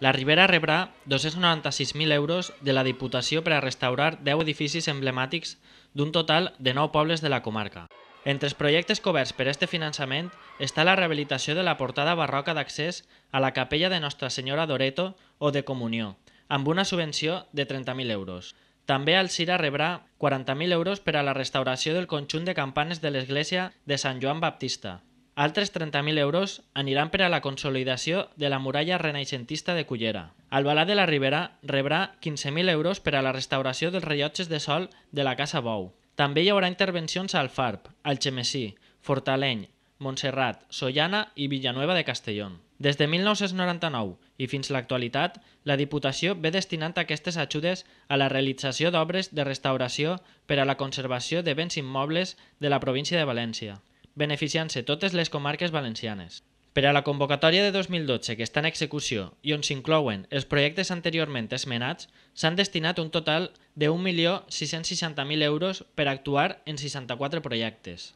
La Ribera rebrà 296.000 euros de la Diputació per a restaurar 10 edificis emblemàtics d'un total de 9 pobles de la comarca. Entre els projectes coberts per aquest finançament està la rehabilitació de la portada barroca d'accés a la capella de Nostra Senyora d'Oreto o de Comunió, amb una subvenció de 30.000 euros. També el CIRA rebrà 40.000 euros per a la restauració del conjunt de campanes de l'església de Sant Joan Baptista. Altres 30.000 euros aniran per a la consolidació de la muralla renaixentista de Cullera. Balà de la Ribera rebrà 15.000 euros per a la restauració dels rellotges de sol de la Casa Bou. També hi haurà intervencions al Farp, al Xemessí, Fortaleny, Montserrat, Sollana i Villanueva de Castellón. Des de 1999 i fins a l'actualitat, la Diputació ve destinant aquestes ajudes a la realització d'obres de restauració per a la conservació de béns immobles de la província de València beneficiant-se totes les comarques valencianes. Per a la convocatòria de 2012 que està en execució i on s'inclouen els projectes anteriorment esmenats, s'han destinat un total de 1.660.000 euros per actuar en 64 projectes.